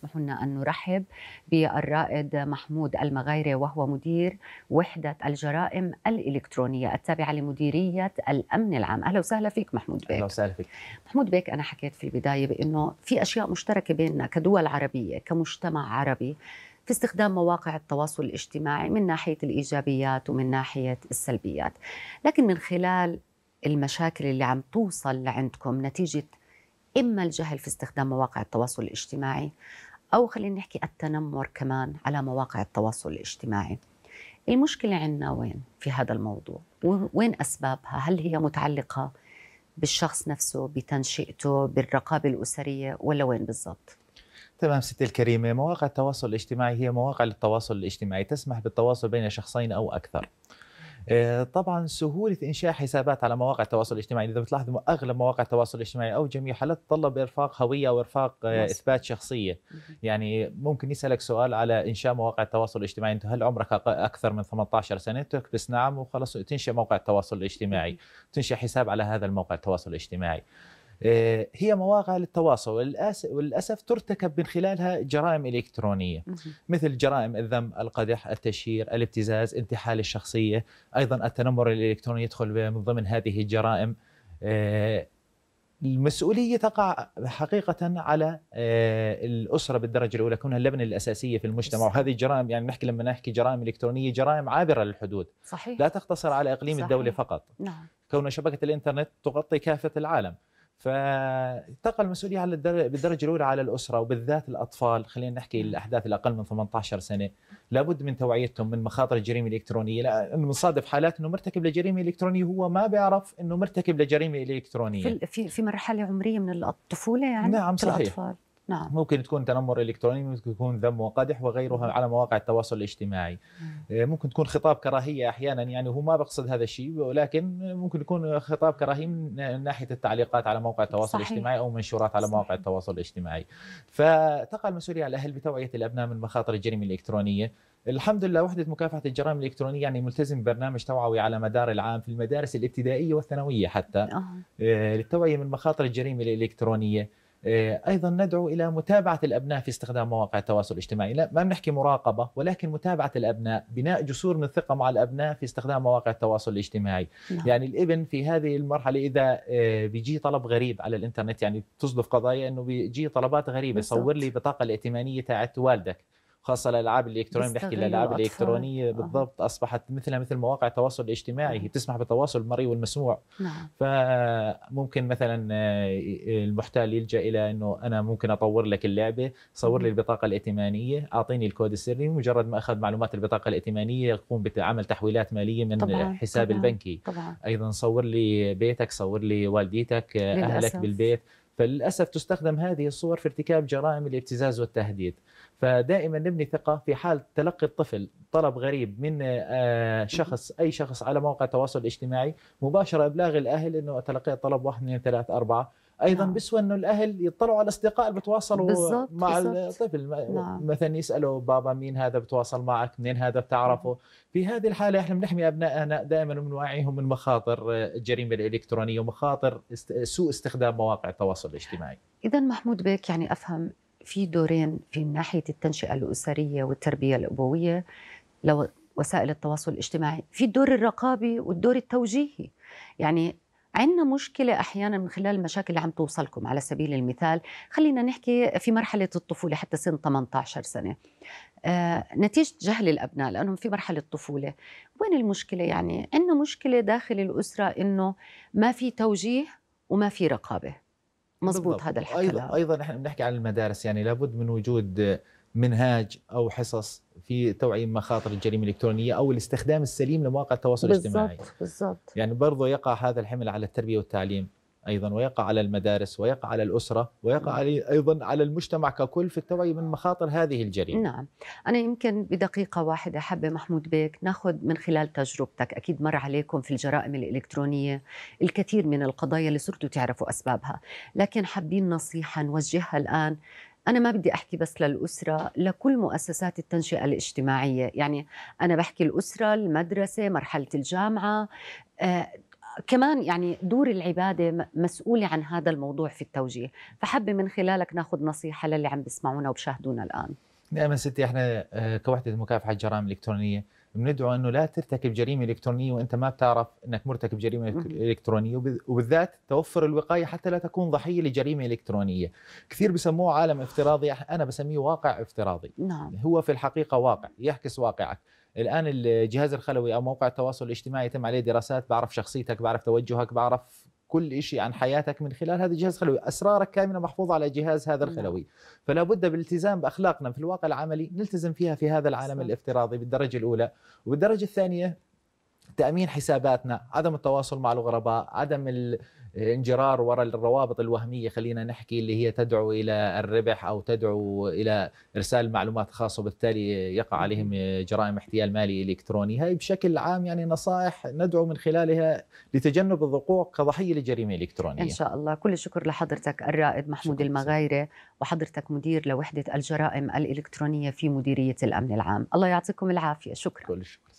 اسمحوا لنا أن نرحب بالرائد محمود المغايري وهو مدير وحدة الجرائم الإلكترونية التابعة لمديرية الأمن العام أهلا وسهلا فيك محمود بيك أهلا وسهلا فيك محمود بيك أنا حكيت في البداية بأنه في أشياء مشتركة بيننا كدول عربية كمجتمع عربي في استخدام مواقع التواصل الاجتماعي من ناحية الإيجابيات ومن ناحية السلبيات لكن من خلال المشاكل اللي عم توصل لعندكم نتيجة إما الجهل في استخدام مواقع التواصل الاجتماعي أو خلينا نحكي التنمر كمان على مواقع التواصل الاجتماعي المشكلة عندنا وين في هذا الموضوع وين أسبابها هل هي متعلقة بالشخص نفسه بتنشئته بالرقابة الأسرية ولا وين بالضبط؟ تمام ستي الكريمة مواقع التواصل الاجتماعي هي مواقع للتواصل الاجتماعي تسمح بالتواصل بين شخصين أو أكثر آه، طبعا سهوله انشاء حسابات على مواقع التواصل الاجتماعي اذا بتلاحظوا اغلب مواقع التواصل الاجتماعي او جميع حالات تتطلب ارفاق هويه وارفاق آه، اثبات شخصيه يعني ممكن يسالك سؤال على انشاء مواقع التواصل الاجتماعي انت هل عمرك اكثر من 18 سنه تكبس نعم وخلاص تنشئ موقع التواصل الاجتماعي تنشئ حساب على هذا الموقع التواصل الاجتماعي آه، هي مواقع للتواصل وللاسف ترتكب من خلالها جرائم الكترونيه مثل جرائم الذم، القدح، التشهير، الابتزاز، انتحال الشخصيه، ايضا التنمر الالكتروني يدخل من ضمن هذه الجرائم. آه، المسؤوليه تقع حقيقه على آه، الاسره بالدرجه الاولى كونها اللبنه الاساسيه في المجتمع وهذه الجرائم يعني نحكي لما نحكي جرائم الكترونيه جرائم عابره للحدود صحيح لا تقتصر على اقليم صحيح. الدوله فقط نعم كون شبكه الانترنت تغطي كافه العالم فتقل المسؤوليه على بالدرجه الاولى على الاسره وبالذات الاطفال خلينا نحكي الاحداث الاقل من 18 سنه لابد من توعيتهم من مخاطر الجريمه الالكترونيه لانه بنصادف حالات انه مرتكب لجريمه الكترونيه هو ما بيعرف انه مرتكب لجريمه الكترونيه في في, في مرحله عمريه من الطفوله يعني نعم صحيح الأطفال. نعم. ممكن تكون تنمر الكتروني ممكن تكون ذم وقدح وغيرها على مواقع التواصل الاجتماعي آه، ممكن تكون خطاب كراهيه احيانا يعني هو ما بقصد هذا الشيء ولكن ممكن يكون خطاب كراهيه من ناحيه التعليقات على مواقع التواصل صحيح. الاجتماعي او منشورات على صحيح. مواقع التواصل الاجتماعي فتقع المسؤوليه على الاهل بتوعيه الابناء من مخاطر الجريمه الالكترونيه الحمد لله وحده مكافحه الجرائم الالكترونيه يعني ملتزم ببرنامج توعوي على مدار العام في المدارس الابتدائيه والثانويه حتى آه، للتوعيه من مخاطر الجريمه الالكترونيه آه، ايضا ندعو الى متابعه الابناء في استخدام مواقع التواصل الاجتماعي، لا ما بنحكي مراقبه ولكن متابعه الابناء، بناء جسور من الثقه مع الابناء في استخدام مواقع التواصل الاجتماعي، لا. نعم. يعني الابن في هذه المرحله اذا آه، بيجي طلب غريب على الانترنت يعني تصدف قضايا انه بيجي طلبات غريبه، صور لي بطاقه الائتمانيه تاعت والدك، خاصه الالعاب الالكترونيه بنحكي الالعاب الالكترونيه آه. بالضبط اصبحت مثلها مثل مواقع التواصل الاجتماعي هي نعم. بتسمح بالتواصل المرئي والمسموع نعم. فممكن مثلا آه، المحتال يلجا الى انه انا ممكن اطور لك اللعبه صور لي البطاقه الائتمانيه اعطيني الكود السري مجرد ما اخذ معلومات البطاقه الائتمانيه يقوم بعمل تحويلات ماليه من طبعاً. حساب طبعاً. البنكي طبعاً. ايضا صور لي بيتك صور لي والديتك آه، اهلك بالبيت فللاسف تستخدم هذه الصور في ارتكاب جرائم الابتزاز والتهديد فدائما نبني ثقه في حال تلقي الطفل طلب غريب من آه، شخص اي شخص على موقع التواصل الاجتماعي مباشره ابلاغ الاهل انه تلقيت طلب واحد من ثلاث اربعه ايضا نعم. بيسوى انه الاهل يطلعوا على الاصدقاء اللي بتواصلوا بالزبط مع بالزبط. الطفل نعم. مثلا يسالوا بابا مين هذا بتواصل معك منين هذا بتعرفه في هذه الحاله احنا بنحمي ابنائنا دائما وبنوعيهم من مخاطر الجريمه آه، الالكترونيه ومخاطر سوء استخدام مواقع التواصل الاجتماعي اذا محمود بك يعني افهم في دورين في ناحيه التنشئه الاسريه والتربيه الابويه لو وسائل التواصل الاجتماعي في الدور الرقابي والدور التوجيهي يعني عندنا مشكلة أحيانا من خلال المشاكل اللي عم توصلكم على سبيل المثال خلينا نحكي في مرحلة الطفولة حتى سن 18 سنة آه، نتيجة جهل الأبناء لأنهم في مرحلة الطفولة وين المشكلة يعني عندنا مشكلة داخل الأسرة إنه ما في توجيه وما في رقابة مزبوط بالضبط. هذا الحكي أيضا, أيضا نحن بنحكي عن المدارس يعني لابد من وجود منهاج او حصص في توعي مخاطر الجريمه الالكترونيه او الاستخدام السليم لمواقع التواصل بالزبط الاجتماعي بالضبط يعني برضه يقع هذا الحمل على التربيه والتعليم ايضا ويقع على المدارس ويقع على الاسره ويقع نعم. ايضا على المجتمع ككل في التوعيه من مخاطر هذه الجريمه. نعم، انا يمكن بدقيقه واحده حابه محمود بيك ناخذ من خلال تجربتك اكيد مر عليكم في الجرائم الالكترونيه الكثير من القضايا اللي صرتوا تعرفوا اسبابها، لكن حابين نصيحه نوجهها الان أنا ما بدي أحكي بس للأسرة لكل مؤسسات التنشئة الاجتماعية يعني أنا بحكي الأسرة المدرسة مرحلة الجامعة آه كمان يعني دور العبادة مسؤولة عن هذا الموضوع في التوجيه فحابة من خلالك ناخذ نصيحة للي عم بيسمعونا وبشاهدونا الآن نعم ستي احنا آه، كوحدة مكافحة الجرائم الإلكترونية بندعو انه لا ترتكب جريمه الكترونيه وانت ما بتعرف انك مرتكب جريمه الكترونيه وبالذات توفر الوقايه حتى لا تكون ضحيه لجريمه الكترونيه كثير بسموه عالم افتراضي انا بسميه واقع افتراضي نعم. هو في الحقيقه واقع يعكس واقعك الان الجهاز الخلوي او موقع التواصل الاجتماعي يتم عليه دراسات بعرف شخصيتك بعرف توجهك بعرف كل شيء عن حياتك من خلال هذا الجهاز الخلوي أسرارك كاملة محفوظة على جهاز هذا نعم. الخلوي فلا بد بالالتزام بأخلاقنا في الواقع العملي نلتزم فيها في هذا العالم الافتراضي بالدرجة الأولى وبالدرجة الثانية تامين حساباتنا عدم التواصل مع الغرباء عدم الانجرار وراء الروابط الوهميه خلينا نحكي اللي هي تدعو الى الربح او تدعو الى ارسال معلومات خاصه وبالتالي يقع عليهم جرائم احتيال مالي الكتروني هاي بشكل عام يعني نصائح ندعو من خلالها لتجنب الوقوع كضحيه لجريمه الكترونيه ان شاء الله كل الشكر لحضرتك الرائد محمود المغايره وحضرتك مدير لوحده الجرائم الالكترونيه في مديريه الامن العام الله يعطيكم العافيه شكرا كل الشكر